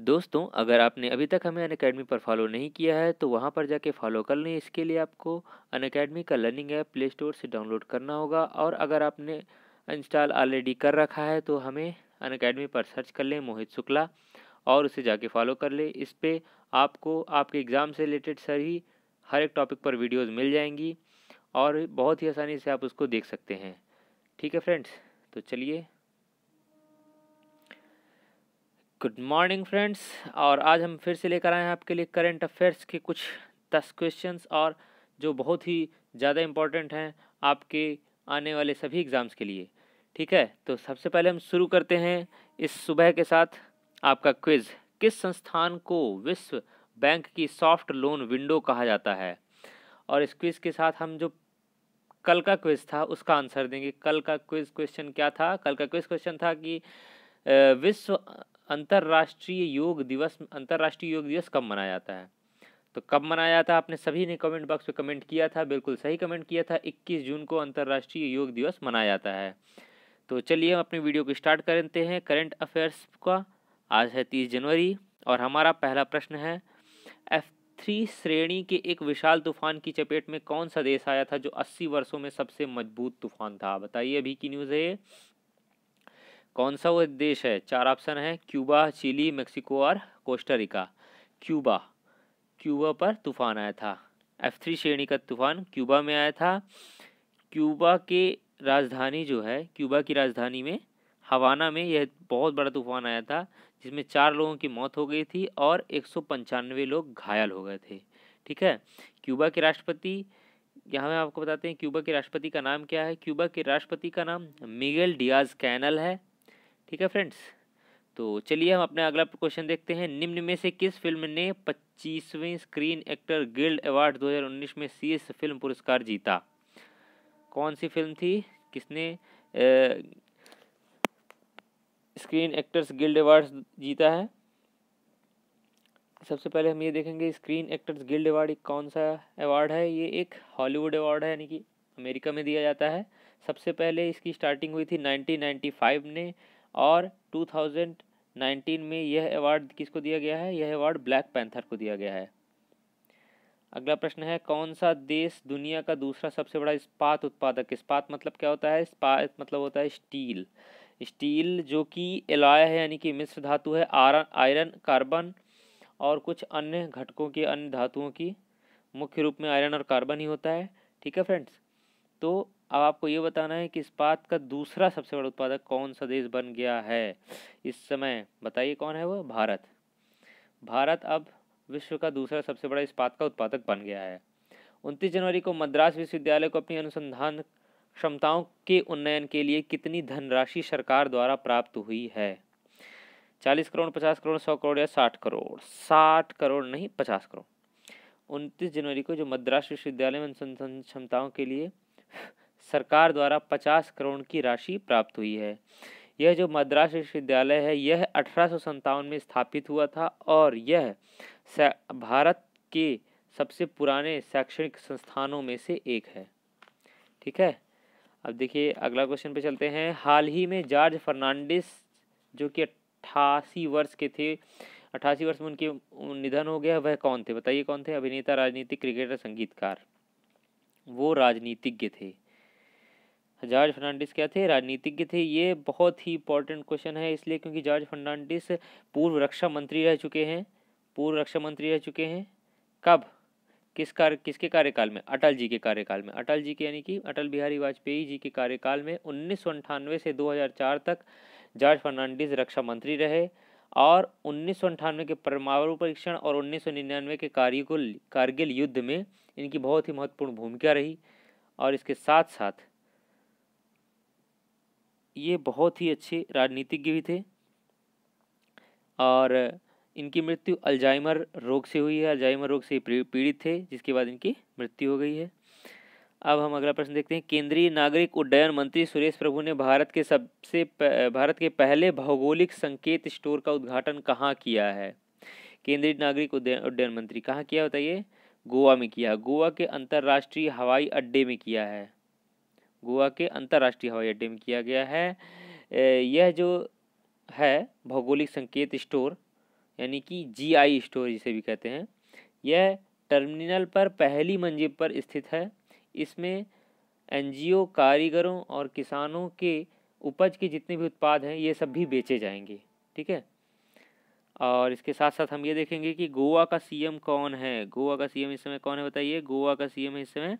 दोस्तों अगर आपने अभी तक हमें अन अकेडमी पर फॉलो नहीं किया है तो वहाँ पर जाके फॉलो कर लें इसके लिए आपको अन अकेडमी का लर्निंग ऐप प्ले स्टोर से डाउनलोड करना होगा और अगर आपने इंस्टॉल ऑलरेडी कर रखा है तो हमें अन अकेडमी पर सर्च कर लें मोहित शुक्ला और उसे जाके फॉलो कर लें इस पर आपको आपके एग्ज़ाम से रिलेटेड सभी हर एक टॉपिक पर वीडियोज़ मिल जाएंगी और बहुत ही आसानी से आप उसको देख सकते हैं ठीक है फ्रेंड्स तो चलिए गुड मॉर्निंग फ्रेंड्स और आज हम फिर से लेकर आए हैं आपके लिए करंट अफेयर्स के कुछ दस क्वेश्चंस और जो बहुत ही ज़्यादा इम्पॉर्टेंट हैं आपके आने वाले सभी एग्ज़ाम्स के लिए ठीक है तो सबसे पहले हम शुरू करते हैं इस सुबह के साथ आपका क्विज किस संस्थान को विश्व बैंक की सॉफ्ट लोन विंडो कहा जाता है और इस क्विज़ के साथ हम जो कल का क्विज़ था उसका आंसर देंगे कल का क्विज़ क्वेश्चन क्या था कल का क्विज़ क्वेश्चन था कि विश्व अंतर्राष्ट्रीय योग दिवस अंतर्राष्ट्रीय योग दिवस कब मनाया जाता है तो कब मनाया जाता है आपने सभी ने कमेंट बॉक्स में कमेंट किया था बिल्कुल सही कमेंट किया था 21 जून को अंतर्राष्ट्रीय योग दिवस मनाया जाता है तो चलिए हम अपनी वीडियो को स्टार्ट करते हैं करंट अफेयर्स का आज है तीस जनवरी और हमारा पहला प्रश्न है एफ थ्री श्रेणी के एक विशाल तूफान की चपेट में कौन सा देश आया था जो अस्सी वर्षों में सबसे मजबूत तूफान था बताइए अभी की न्यूज़ है कौन सा वो देश है चार ऑप्शन है क्यूबा चिली मेक्सिको और कोस्टारिका क्यूबा क्यूबा पर तूफान आया था एफ थ्री श्रेणी का तूफान क्यूबा में आया था क्यूबा के राजधानी जो है क्यूबा की राजधानी में हवाना में यह बहुत बड़ा तूफान आया था जिसमें चार लोगों की मौत हो गई थी और एक सौ पंचानवे लोग घायल हो गए थे ठीक है क्यूबा के राष्ट्रपति यहाँ में आपको बताते हैं क्यूबा के राष्ट्रपति का नाम क्या है क्यूबा के राष्ट्रपति का नाम मिगेल डियाज कैनल है ठीक है फ्रेंड्स तो चलिए हम अपना अगला क्वेश्चन देखते हैं निम्न में से किस फिल्म ने पच्चीसवीं स्क्रीन एक्टर गिल्ड अवार्ड 2019 में शीर्ष फिल्म पुरस्कार जीता कौन सी फिल्म थी किसने A, screen actors guild award जीता है सबसे पहले हम ये देखेंगे स्क्रीन एक्टर्स गिल्ड अवार्ड एक कौन सा अवार्ड है ये एक हॉलीवुड अवार्ड है यानी कि अमेरिका में दिया जाता है सबसे पहले इसकी स्टार्टिंग हुई थी नाइनटीन ने और 2019 में यह अवार्ड किसको दिया गया है यह अवार्ड ब्लैक पैंथर को दिया गया है अगला प्रश्न है कौन सा देश दुनिया का दूसरा सबसे बड़ा इस्पात उत्पादक इस्पात मतलब क्या होता है इस्पात मतलब होता है स्टील स्टील जो कि एलाय है यानी कि मिश्र धातु है आयरन कार्बन और कुछ अन्य घटकों के अन्य धातुओं की मुख्य रूप में आयरन और कार्बन ही होता है ठीक है फ्रेंड्स तो अब आपको ये बताना है कि इस्पात का दूसरा सबसे बड़ा उत्पादक कौन सा देश बन गया है इस समय बताइए कौन है वो भारत भारत अब विश्व का दूसरा सबसे बड़ा इस्पात का उत्पादक बन गया है उनतीस जनवरी को मद्रास विश्वविद्यालय को अपनी अनुसंधान क्षमताओं के उन्नयन के लिए कितनी धनराशि सरकार द्वारा प्राप्त हुई है चालीस करोड़ पचास करोड़ सौ करोड़ या साठ करोड़ साठ करोड़ नहीं पचास करोड़ उनतीस जनवरी को जो मद्रास विश्वविद्यालय में अनुसंधान क्षमताओं के लिए सरकार द्वारा पचास करोड़ की राशि प्राप्त हुई है यह जो मद्रास विश्वविद्यालय है यह अठारह में स्थापित हुआ था और यह भारत के सबसे पुराने शैक्षणिक संस्थानों में से एक है ठीक है अब देखिए अगला क्वेश्चन पे चलते हैं हाल ही में जॉर्ज फर्नांडिस जो कि अट्ठासी वर्ष के थे अट्ठासी वर्ष में उनके निधन हो गया वह कौन थे बताइए कौन थे अभिनेता राजनीतिक क्रिकेटर संगीतकार वो राजनीतिज्ञ थे जॉर्ज फर्नांडिस क्या थे राजनीतिज्ञ थे ये बहुत ही इंपॉर्टेंट क्वेश्चन है इसलिए क्योंकि जॉर्ज फर्नांडिस पूर्व रक्षा मंत्री रह चुके हैं पूर्व रक्षा मंत्री रह चुके हैं कब किस कार्य किसके कार्यकाल में अटल जी के कार्यकाल में अटल जी के यानी कि अटल बिहारी वाजपेयी जी के कार्यकाल में उन्नीस से 2004 तक जॉर्ज फर्नांडिस रक्षा मंत्री रहे और उन्नीस के परमाणु परीक्षण और उन्नीस के कार्य कारगिल युद्ध में इनकी बहुत ही महत्वपूर्ण भूमिका रही और इसके साथ साथ ये बहुत ही अच्छे राजनीतिज्ञ भी थे और इनकी मृत्यु अल्जाइमर रोग से हुई है अल्जाइमर रोग से पीड़ित थे जिसके बाद इनकी मृत्यु हो गई है अब हम अगला प्रश्न देखते हैं केंद्रीय नागरिक उड्डयन मंत्री सुरेश प्रभु ने भारत के सबसे भारत के पहले भौगोलिक संकेत स्टोर का उद्घाटन कहाँ किया है केंद्रीय नागरिक उड्डयन मंत्री कहाँ किया बताइए गोवा में किया गोवा के अंतर्राष्ट्रीय हवाई अड्डे में किया है गोवा के अंतर्राष्ट्रीय हवाई अड्डे में किया गया है यह जो है भौगोलिक संकेत स्टोर यानी कि जीआई स्टोर जिसे भी कहते हैं यह टर्मिनल पर पहली मंजिल पर स्थित है इसमें एनजीओ कारीगरों और किसानों के उपज के जितने भी उत्पाद हैं ये सब भी बेचे जाएंगे ठीक है और इसके साथ साथ हम ये देखेंगे कि गोवा का सीएम कौन है गोवा का सीएम इस समय कौन है बताइए गोवा का सीएम इस समय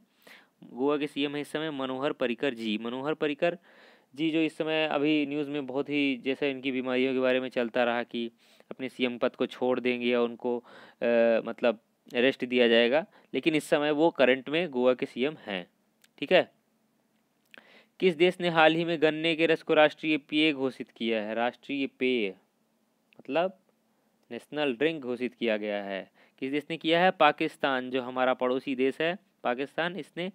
गोवा के सीएम हैं इस समय मनोहर परिकर जी मनोहर परिकर जी जो इस समय अभी न्यूज़ में बहुत ही जैसे इनकी बीमारियों के बारे में चलता रहा कि अपने सीएम पद को छोड़ देंगे या उनको आ, मतलब रेस्ट दिया जाएगा लेकिन इस समय वो करंट में गोवा के सीएम हैं ठीक है किस देश ने हाल ही में गन्ने के रस को राष्ट्रीय पेय घोषित किया है राष्ट्रीय पेय मतलब नेशनल ड्रिंक घोषित किया गया है किस देश ने किया है पाकिस्तान जो हमारा पड़ोसी देश है पाकिस्तान इसने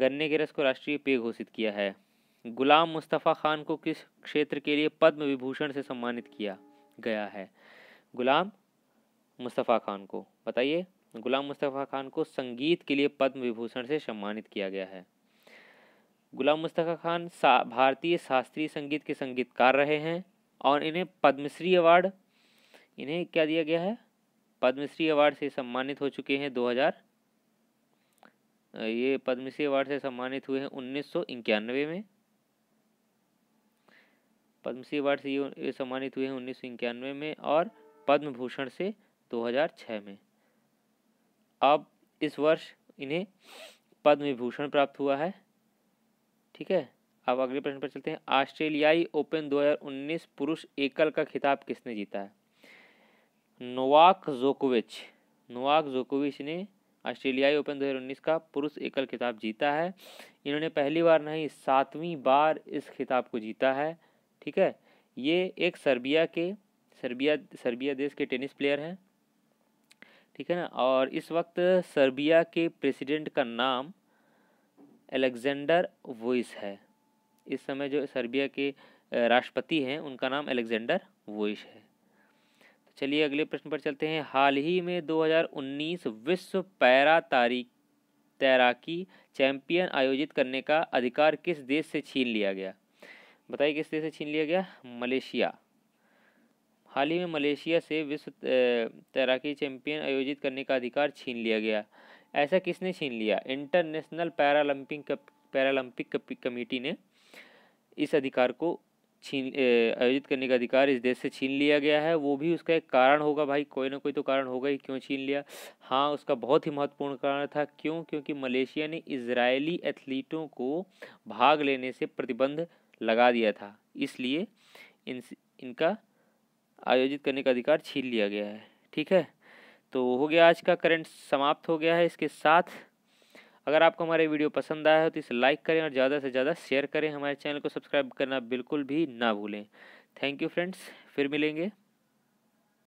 गन्ने के रस को राष्ट्रीय पेय घोषित किया है गुलाम मुस्तफ़ा खान को किस क्षेत्र के लिए पद्म विभूषण से सम्मानित किया गया है गुलाम मुस्तफ़ा खान को बताइए गुलाम मुस्तफ़ा खान को संगीत के लिए पद्म विभूषण से सम्मानित किया गया है गुलाम मुस्तफ़ा खान सा, भारतीय शास्त्रीय संगीत के संगीतकार रहे हैं और इन्हें पद्मश्री अवार्ड इन्हें क्या दिया गया है पद्मश्री अवार्ड से सम्मानित हो चुके हैं 2000 ये पद्मश्री अवार्ड से सम्मानित हुए हैं उन्नीस में पद्मश्री अवार्ड से ये सम्मानित हुए हैं उन्नीस में और पद्म भूषण से 2006 में अब इस वर्ष इन्हें पद्म विभूषण प्राप्त हुआ है ठीक है अब अगले प्रश्न पर चलते हैं ऑस्ट्रेलियाई ओपन 2019 पुरुष एकल का खिताब किसने जीता है नोवाक जोकोविच नोवाक जोकोविच ने ऑस्ट्रेलियाई ओपन 2019 का पुरुष एकल खिताब जीता है इन्होंने पहली बार नहीं सातवीं बार इस खिताब को जीता है ठीक है ये एक सर्बिया के सर्बिया सर्बिया देश के टेनिस प्लेयर हैं ठीक है ना और इस वक्त सर्बिया के प्रेसिडेंट का नाम एलेक्जेंडर वोइस है इस समय जो सर्बिया के राष्ट्रपति हैं उनका नाम एलेक्जेंडर वोइस है चलिए अगले प्रश्न पर चलते हैं हाल ही में 2019 विश्व पैरा तारीख तैराकी चैंपियन आयोजित करने का अधिकार किस देश से छीन लिया गया बताइए किस देश से छीन लिया गया मलेशिया हाल ही में मलेशिया से विश्व तैराकी चैंपियन आयोजित करने का अधिकार छीन लिया गया ऐसा किसने छीन लिया इंटरनेशनल पैरालंपिक पैरालंपिक कमेटी ने इस अधिकार को छीन आयोजित करने का अधिकार इस देश से छीन लिया गया है वो भी उसका एक कारण होगा भाई कोई ना कोई तो कारण होगा ही क्यों छीन लिया हाँ उसका बहुत ही महत्वपूर्ण कारण था क्यों क्योंकि मलेशिया ने इजरायली एथलीटों को भाग लेने से प्रतिबंध लगा दिया था इसलिए इन इनका आयोजित करने का अधिकार छीन लिया गया है ठीक है तो हो गया आज का करंट समाप्त हो गया है इसके साथ अगर आपको हमारे वीडियो पसंद आया हो तो इसे लाइक करें और ज़्यादा से ज़्यादा शेयर करें हमारे चैनल को सब्सक्राइब करना बिल्कुल भी ना भूलें थैंक यू फ्रेंड्स फिर मिलेंगे